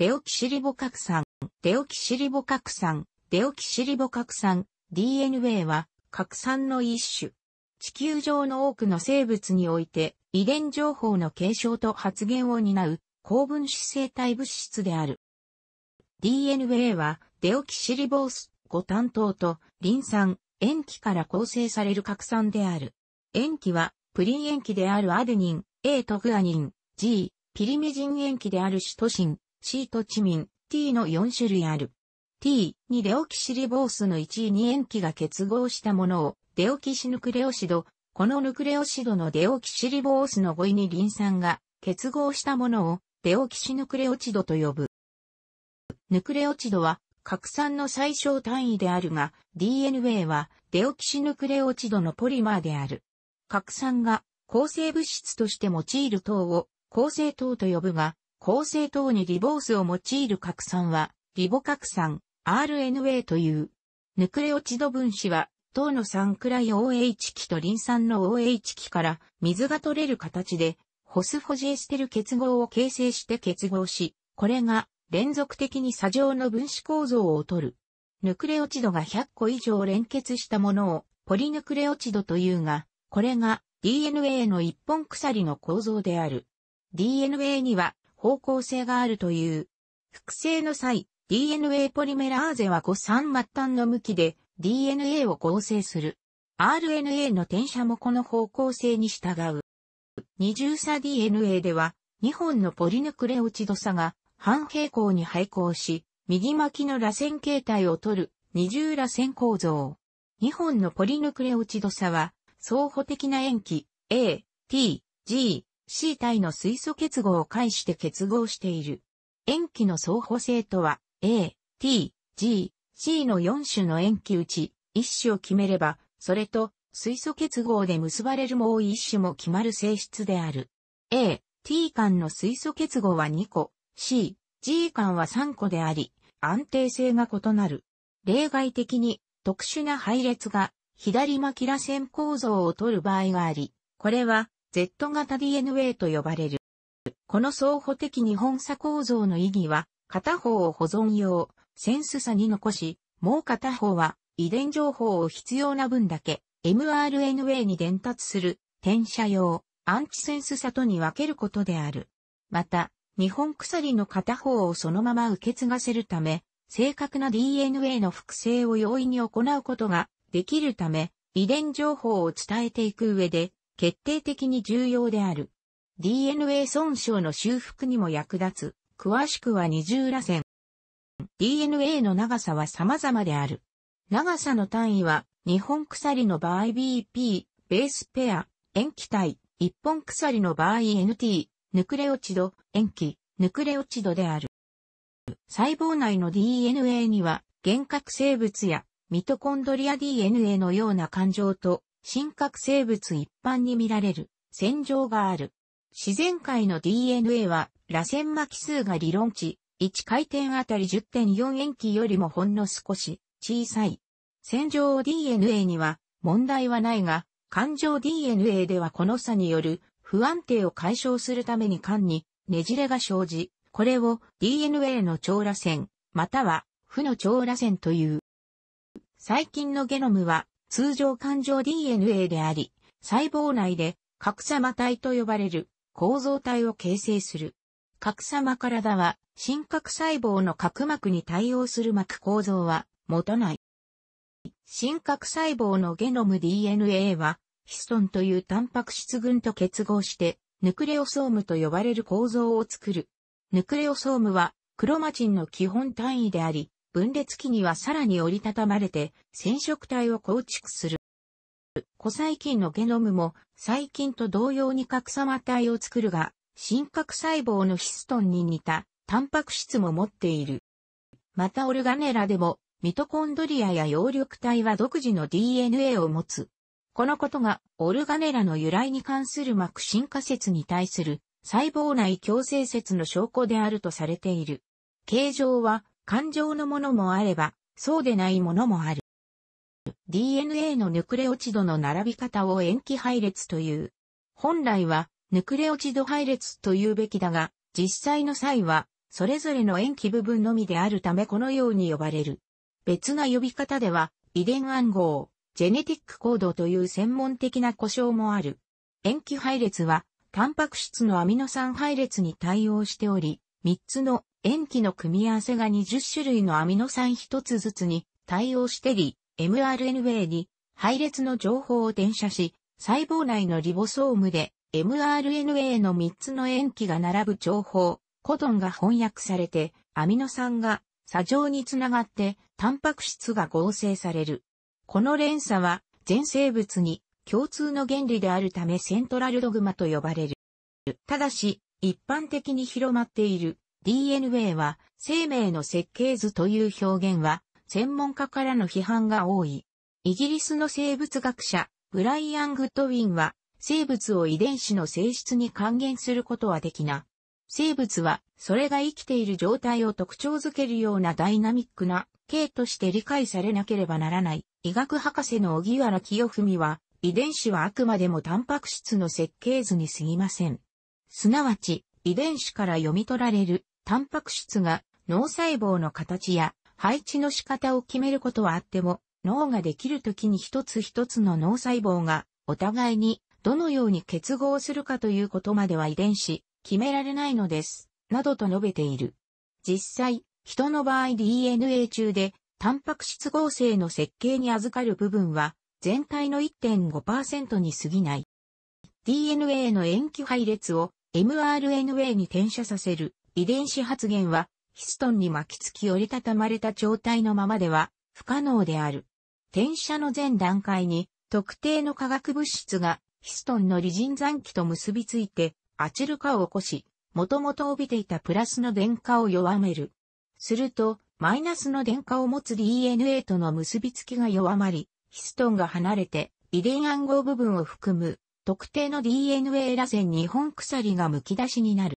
デオキシリボ核酸、デオキシリボ核酸、デオキシリボ核酸、DNA は核酸の一種。地球上の多くの生物において遺伝情報の継承と発現を担う高分子生体物質である。DNA はデオキシリボースご単糖とリン酸、塩基から構成される核酸である。塩基はプリン塩基であるアデニン、A トグアニン、G、ピリメジン塩基であるシトシン、C とチミン、T の4種類ある。T にデオキシリボースの1位に塩基が結合したものをデオキシヌクレオシド、このヌクレオシドのデオキシリボースの5位にリン酸が結合したものをデオキシヌクレオチドと呼ぶ。ヌクレオチドは核酸の最小単位であるが DNA はデオキシヌクレオチドのポリマーである。核酸が構成物質として用いる糖を構成糖と呼ぶが構成等にリボースを用いる核酸は、リボ核酸、RNA という。ヌクレオチド分子は、糖の酸くらい OH 基とリン酸の OH 基から水が取れる形で、ホスフォジエステル結合を形成して結合し、これが連続的に砂状の分子構造をとる。ヌクレオチドが100個以上連結したものをポリヌクレオチドというが、これが DNA の一本鎖の構造である。DNA には方向性があるという。複製の際、DNA ポリメラーゼは誤算末端の向きで DNA を合成する。RNA の転写もこの方向性に従う。二重差 DNA では、2本のポリヌクレオチド差が半平行に配行し、右巻きの螺旋形態を取る二重螺旋構造。2本のポリヌクレオチド差は、相補的な塩基 A、T、G、C 体の水素結合を介して結合している。塩基の相補性とは、A、T、G、C の4種の塩基うち、1種を決めれば、それと水素結合で結ばれるもう1種も決まる性質である。A、T 間の水素結合は2個、C、G 間は3個であり、安定性が異なる。例外的に特殊な配列が左巻らラ線構造を取る場合があり、これは Z 型 DNA と呼ばれる。この相補的二本差構造の意義は、片方を保存用、センス差に残し、もう片方は遺伝情報を必要な分だけ mRNA に伝達する転写用、アンチセンス差とに分けることである。また、日本鎖の片方をそのまま受け継がせるため、正確な DNA の複製を容易に行うことができるため、遺伝情報を伝えていく上で決定的に重要である。DNA 損傷の修復にも役立つ。詳しくは二重螺旋。DNA の長さは様々である。長さの単位は、日本鎖の場合 BP、ベースペア、塩基体、一本鎖の場合 NT、ヌクレオチド、塩基、ヌクレオチドである。細胞内の DNA には、原核生物やミトコンドリア DNA のような感情と真核生物一般に見られる、線状がある。自然界の DNA は、螺旋巻き数が理論値、1回転あたり10.4塩基よりもほんの少し小さい。線状 DNA には問題はないが、環状 DNA ではこの差による不安定を解消するために間にねじれが生じ、これを DNA の超螺旋、または負の超螺旋という。最近のゲノムは通常環状 DNA であり、細胞内で核様体と呼ばれる構造体を形成する。核様体は、真核細胞の核膜に対応する膜構造は持たない。真核細胞のゲノム DNA は、ヒストンというタンパク質群と結合して、ヌクレオソームと呼ばれる構造を作る。ヌクレオソームは、クロマチンの基本単位であり、分裂期にはさらに折りたたまれて染色体を構築する。古細菌のゲノムも細菌と同様に核様体を作るが、真核細胞のヒストンに似たタンパク質も持っている。またオルガネラでもミトコンドリアや葉緑体は独自の DNA を持つ。このことがオルガネラの由来に関する膜進化説に対する細胞内共生説の証拠であるとされている。形状は感情のものもあれば、そうでないものもある。DNA のヌクレオチドの並び方を塩基配列という。本来は、ヌクレオチド配列というべきだが、実際の際は、それぞれの塩基部分のみであるためこのように呼ばれる。別な呼び方では、遺伝暗号、ジェネティックコードという専門的な故障もある。塩基配列は、タンパク質のアミノ酸配列に対応しており、3つの塩基の組み合わせが20種類のアミノ酸1つずつに対応してり、mRNA に配列の情報を転写し、細胞内のリボソームで mRNA の3つの塩基が並ぶ情報、コドンが翻訳されて、アミノ酸が作状につながって、タンパク質が合成される。この連鎖は、全生物に共通の原理であるためセントラルドグマと呼ばれる。ただし、一般的に広まっている DNA は生命の設計図という表現は専門家からの批判が多い。イギリスの生物学者、ブライアン・グッドウィンは生物を遺伝子の性質に還元することはできな。生物はそれが生きている状態を特徴づけるようなダイナミックな形として理解されなければならない。医学博士の荻原清文は遺伝子はあくまでもタンパク質の設計図に過ぎません。すなわち、遺伝子から読み取られるタンパク質が脳細胞の形や配置の仕方を決めることはあっても、脳ができる時に一つ一つの脳細胞がお互いにどのように結合するかということまでは遺伝子、決められないのです、などと述べている。実際、人の場合 DNA 中で、タンパク質合成の設計に預かる部分は、全体の1.5%に過ぎない。DNA の塩基配列を mRNA に転写させる遺伝子発現は、ヒストンに巻きつき折りたたまれた状態のままでは不可能である。転写の全段階に特定の化学物質がヒストンの離人残機と結びついてアチル化を起こし、もともと帯びていたプラスの電荷を弱める。すると、マイナスの電荷を持つ DNA との結びつきが弱まり、ヒストンが離れて遺伝暗号部分を含む特定の DNA 螺旋2本鎖がむき出しになる。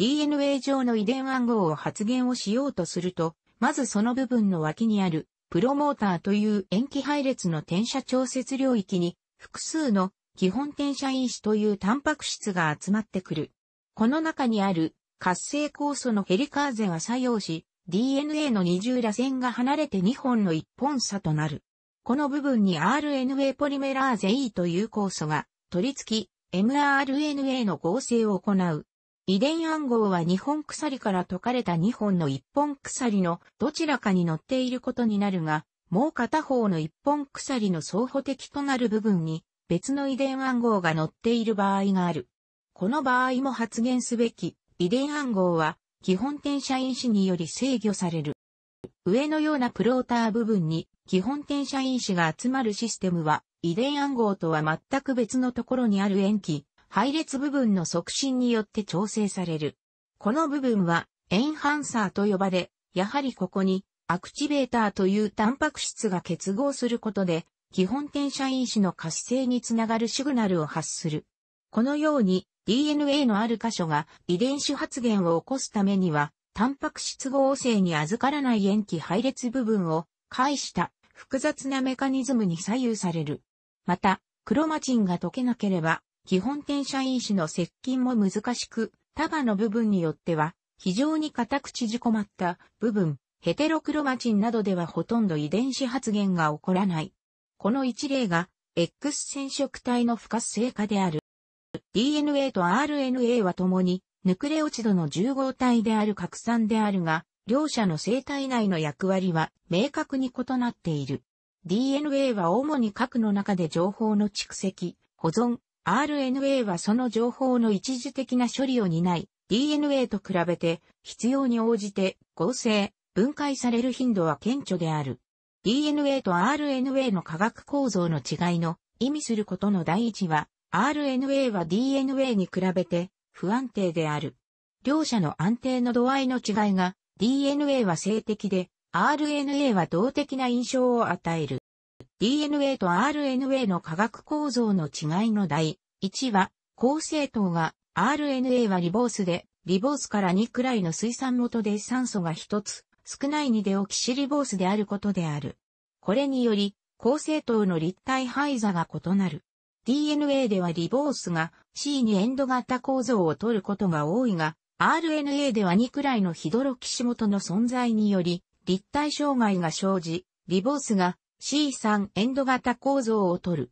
DNA 上の遺伝暗号を発現をしようとすると、まずその部分の脇にある、プロモーターという塩基配列の転写調節領域に、複数の基本転写因子というタンパク質が集まってくる。この中にある活性酵素のヘリカーゼが作用し、DNA の二重螺旋が離れて2本の1本差となる。この部分に RNA ポリメラーゼ E という酵素が取り付き、mRNA の合成を行う。遺伝暗号は2本鎖から解かれた2本の1本鎖のどちらかに乗っていることになるが、もう片方の1本鎖の相補的となる部分に別の遺伝暗号が乗っている場合がある。この場合も発現すべき遺伝暗号は基本転写因子により制御される。上のようなプローター部分に基本転写因子が集まるシステムは遺伝暗号とは全く別のところにある塩基配列部分の促進によって調整される。この部分はエンハンサーと呼ばれ、やはりここにアクチベーターというタンパク質が結合することで、基本転写因子の活性につながるシグナルを発する。このように DNA のある箇所が遺伝子発現を起こすためには、タンパク質合成に預からない塩基配列部分を介した複雑なメカニズムに左右される。また、クロマチンが溶けなければ基本転写因子の接近も難しく、束の部分によっては、非常に固く縮こまった部分、ヘテロクロマチンなどではほとんど遺伝子発現が起こらない。この一例が、X 染色体の不活性化である。DNA と RNA は共に、ヌクレオチドの重合体である核酸であるが、両者の生体内の役割は明確に異なっている。DNA は主に核の中で情報の蓄積、保存、RNA はその情報の一時的な処理を担い、DNA と比べて必要に応じて合成、分解される頻度は顕著である。DNA と RNA の化学構造の違いの意味することの第一は、RNA は DNA に比べて不安定である。両者の安定の度合いの違いが DNA は性的で RNA は動的な印象を与える。DNA と RNA の化学構造の違いの第1は、構成糖が RNA はリボースで、リボースから2くらいの水酸元で酸素が1つ、少ない2でオキシリボースであることである。これにより、構成糖の立体配座が異なる。DNA ではリボースが C にエンド型構造を取ることが多いが、RNA では2くらいのヒドロキシ元の存在により、立体障害が生じ、リボースが C3 エンド型構造を取る。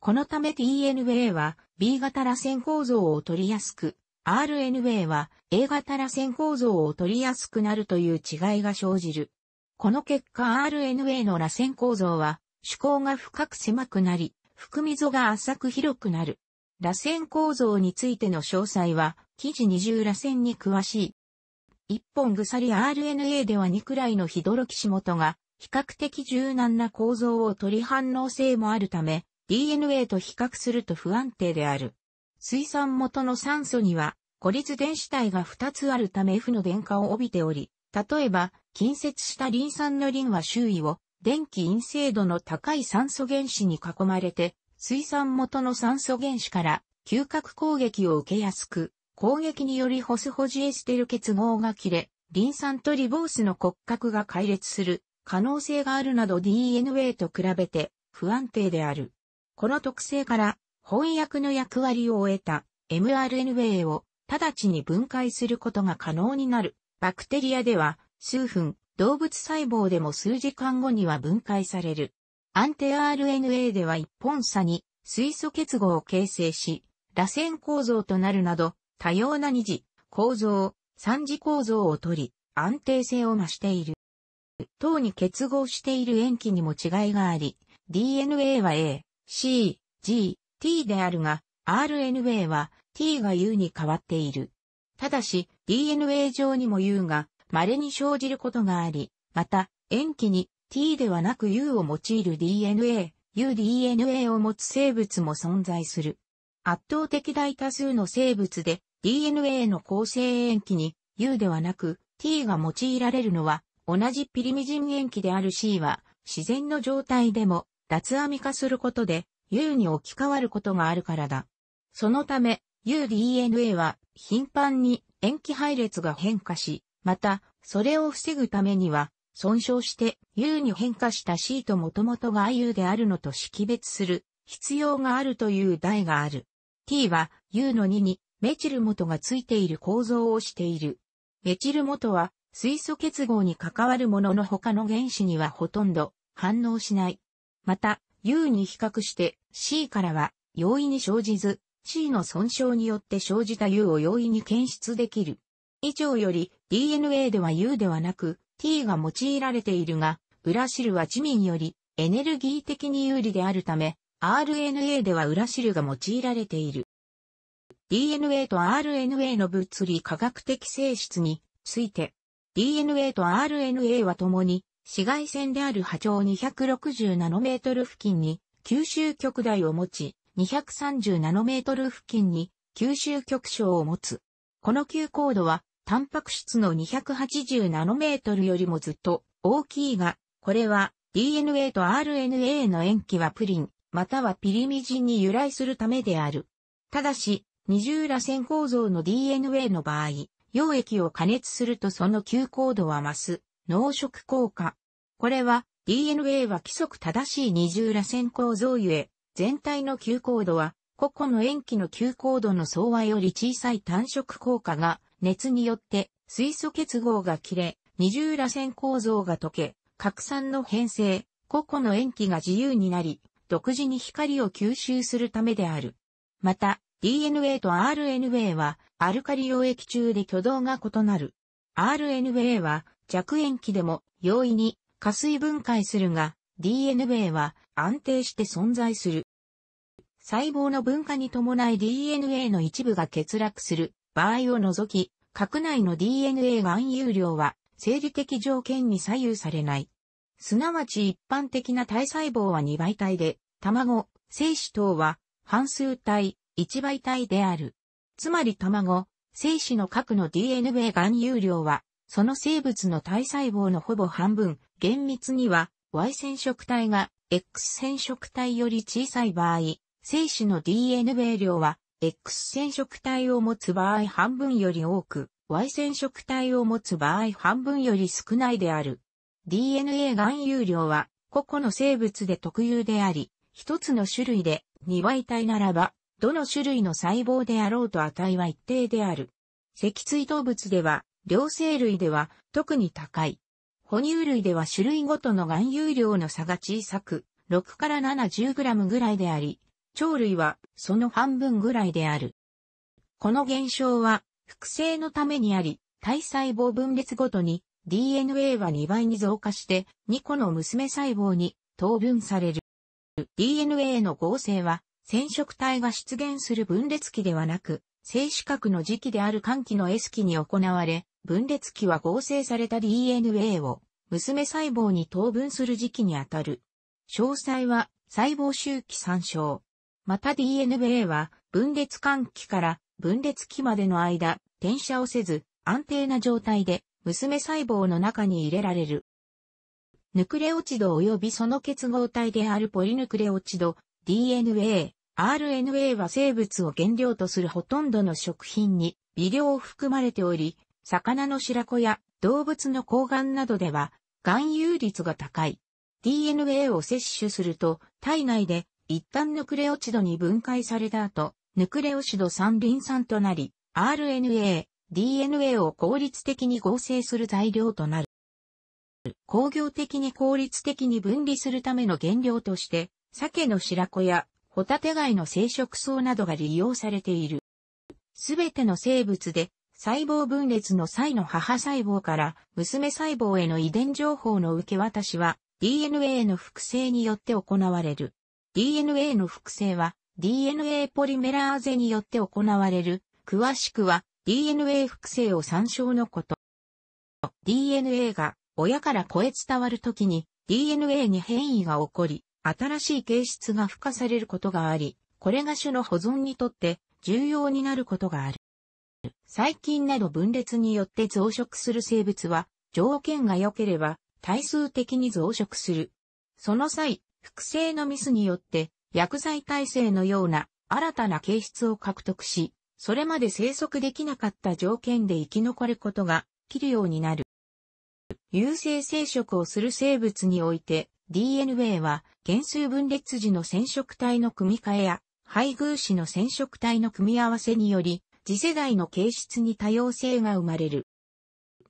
このため TNA は B 型螺旋構造を取りやすく、RNA は A 型螺旋構造を取りやすくなるという違いが生じる。この結果 RNA の螺旋構造は、趣向が深く狭くなり、含み溝が浅く広くなる。螺旋構造についての詳細は、記事二重螺旋に詳しい。一本鎖 RNA では2くらいのヒドロキシモトが比較的柔軟な構造を取り反応性もあるため、DNA と比較すると不安定である。水産元の酸素には、孤立電子体が2つあるため負の電荷を帯びており、例えば、近接したリン酸のリンは周囲を電気陰性度の高い酸素原子に囲まれて、水産元の酸素原子から嗅覚攻撃を受けやすく、攻撃によりホスホジエステル結合が切れ、リン酸とリボースの骨格が壊裂する可能性があるなど DNA と比べて不安定である。この特性から翻訳の役割を終えた mRNA を直ちに分解することが可能になる。バクテリアでは数分、動物細胞でも数時間後には分解される。アンテ RNA では一本差に水素結合を形成し、螺旋構造となるなど多様な二次構造、三次構造をとり安定性を増している。等に結合している塩基にも違いがあり、DNA は A、C、G、T であるが、RNA は T が U に変わっている。ただし、DNA 上にも U が稀に生じることがあり、また、塩基に T ではなく U を用いる DNA、UDNA を持つ生物も存在する。圧倒的大多数の生物で DNA の構成塩基に U ではなく T が用いられるのは同じピリミジン塩基である C は、自然の状態でも脱アミ化することで U に置き換わることがあるからだ。そのため UDNA は頻繁に塩基配列が変化し、またそれを防ぐためには損傷して U に変化した C と元々が IU であるのと識別する必要があるという題がある。T は U の2にメチル元がついている構造をしている。メチル元は水素結合に関わるものの他の原子にはほとんど反応しない。また、U に比較して C からは容易に生じず、C の損傷によって生じた U を容易に検出できる。以上より DNA では U ではなく T が用いられているが、ラシルは地面よりエネルギー的に有利であるため、RNA では裏汁が用いられている。DNA と RNA の物理科学的性質について、DNA と RNA は共に紫外線である波長260ナノメートル付近に吸収極大を持ち、230ナノメートル付近に吸収極小を持つ。この急高度は、タンパク質の280ナノメートルよりもずっと大きいが、これは DNA と RNA の塩基はプリン、またはピリミジンに由来するためである。ただし、二重螺旋構造の DNA の場合、溶液を加熱するとその急高度は増す、濃色効果。これは DNA は規則正しい二重螺旋構造ゆえ、全体の急高度は個々の塩基の急高度の相和より小さい単色効果が熱によって水素結合が切れ、二重螺旋構造が溶け、拡散の変成、個々の塩基が自由になり、独自に光を吸収するためである。また、DNA と RNA はアルカリ溶液中で挙動が異なる。RNA は弱塩基でも容易に加水分解するが DNA は安定して存在する。細胞の分化に伴い DNA の一部が欠落する場合を除き、核内の DNA 含有量は生理的条件に左右されない。すなわち一般的な体細胞は2倍体で、卵、精子等は半数体、一倍体である。つまり卵、精子の核の DNA 含有量は、その生物の体細胞のほぼ半分、厳密には Y 染色体が X 染色体より小さい場合、精子の DNA 量は X 染色体を持つ場合半分より多く、Y 染色体を持つ場合半分より少ないである。DNA 含有量は個々の生物で特有であり、一つの種類で2倍体ならばどの種類の細胞であろうと値は一定である。脊椎動物では、両生類では特に高い。哺乳類では種類ごとの含有量の差が小さく、6から7 0ムぐらいであり、鳥類はその半分ぐらいである。この現象は、複製のためにあり、体細胞分裂ごとに DNA は2倍に増加して2個の娘細胞に等分される。DNA の合成は染色体が出現する分裂期ではなく、静止核の時期である寒気の S 期に行われ、分裂期は合成された DNA を娘細胞に等分する時期にあたる。詳細は細胞周期参照。また DNA は分裂換気から分裂期までの間、転写をせず安定な状態で娘細胞の中に入れられる。ヌクレオチド及びその結合体であるポリヌクレオチド DNA RNA は生物を原料とするほとんどの食品に微量を含まれており、魚の白子や動物の抗がんなどでは含有率が高い。DNA を摂取すると体内で一旦ヌクレオチドに分解された後、ヌクレオチド三リン酸となり、RNA、DNA を効率的に合成する材料となる。工業的に効率的に分離するための原料として、鮭の白子やホタテ貝の生殖層などが利用されている。すべての生物で細胞分裂の際の母細胞から娘細胞への遺伝情報の受け渡しは DNA の複製によって行われる。DNA の複製は DNA ポリメラーゼによって行われる。詳しくは DNA 複製を参照のこと。DNA が親から子へ伝わるときに DNA に変異が起こり、新しい形質が付加されることがあり、これが種の保存にとって重要になることがある。細菌など分裂によって増殖する生物は、条件が良ければ、対数的に増殖する。その際、複製のミスによって、薬剤耐性のような新たな形質を獲得し、それまで生息できなかった条件で生き残ることが、切るようになる。有性生殖をする生物において、DNA は、減数分裂時の染色体の組み換えや、配偶子の染色体の組み合わせにより、次世代の形質に多様性が生まれる。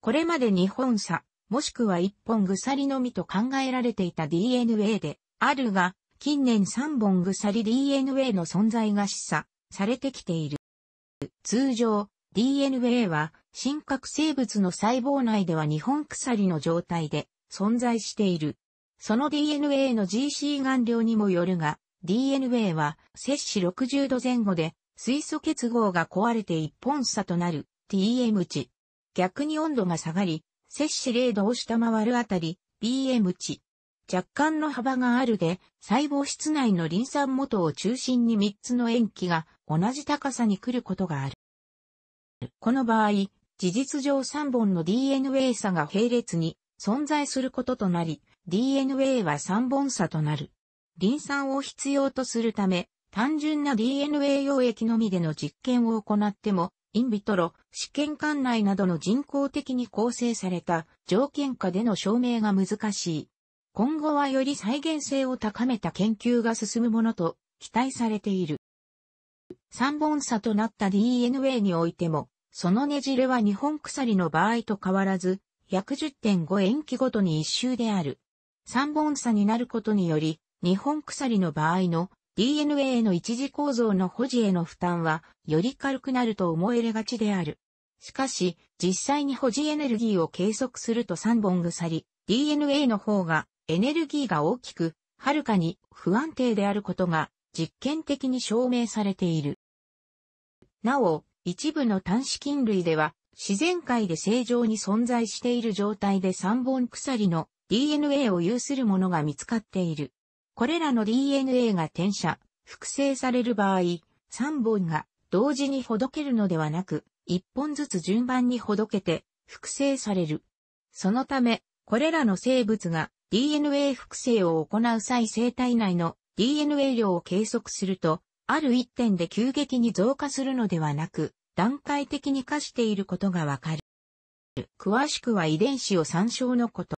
これまで2本差、もしくは1本鎖のみと考えられていた DNA で、あるが、近年3本鎖 DNA の存在が示唆されてきている。通常、DNA は、真核生物の細胞内では2本鎖の状態で存在している。その DNA の GC 顔料にもよるが、DNA は摂氏60度前後で水素結合が壊れて一本差となる TM 値。逆に温度が下がり、摂氏0度を下回るあたり BM 値。若干の幅があるで、細胞室内のリン酸元を中心に3つの塩基が同じ高さに来ることがある。この場合、事実上3本の DNA 差が並列に存在することとなり、DNA は3本差となる。リン酸を必要とするため、単純な DNA 溶液のみでの実験を行っても、インビトロ、試験管内などの人工的に構成された条件下での証明が難しい。今後はより再現性を高めた研究が進むものと期待されている。3本差となった DNA においても、そのねじれは2本鎖の場合と変わらず、約10.5塩基ごとに一周である。3本差になることにより、日本鎖の場合の DNA の一次構造の保持への負担はより軽くなると思えれがちである。しかし、実際に保持エネルギーを計測すると3本鎖、DNA の方がエネルギーが大きく、はるかに不安定であることが実験的に証明されている。なお、一部の単子菌類では自然界で正常に存在している状態で3本鎖の DNA を有するものが見つかっている。これらの DNA が転写、複製される場合、3本が同時にほどけるのではなく、1本ずつ順番にほどけて複製される。そのため、これらの生物が DNA 複製を行う際生体内の DNA 量を計測すると、ある一点で急激に増加するのではなく、段階的に化していることがわかる。詳しくは遺伝子を参照のこと。